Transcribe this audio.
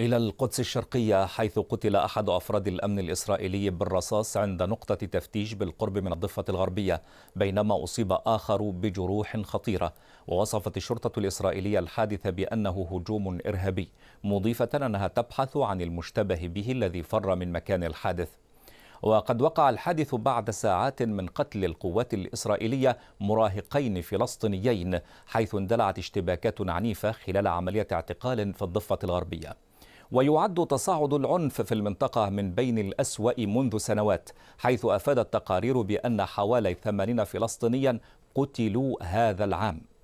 إلى القدس الشرقية حيث قتل أحد أفراد الأمن الإسرائيلي بالرصاص عند نقطة تفتيش بالقرب من الضفة الغربية بينما أصيب آخر بجروح خطيرة ووصفت الشرطة الإسرائيلية الحادث بأنه هجوم إرهابي مضيفة أنها تبحث عن المشتبه به الذي فر من مكان الحادث وقد وقع الحادث بعد ساعات من قتل القوات الإسرائيلية مراهقين فلسطينيين حيث اندلعت اشتباكات عنيفة خلال عملية اعتقال في الضفة الغربية ويعد تصاعد العنف في المنطقة من بين الأسوأ منذ سنوات حيث أفادت تقارير بأن حوالي ثمانين فلسطينيا قتلوا هذا العام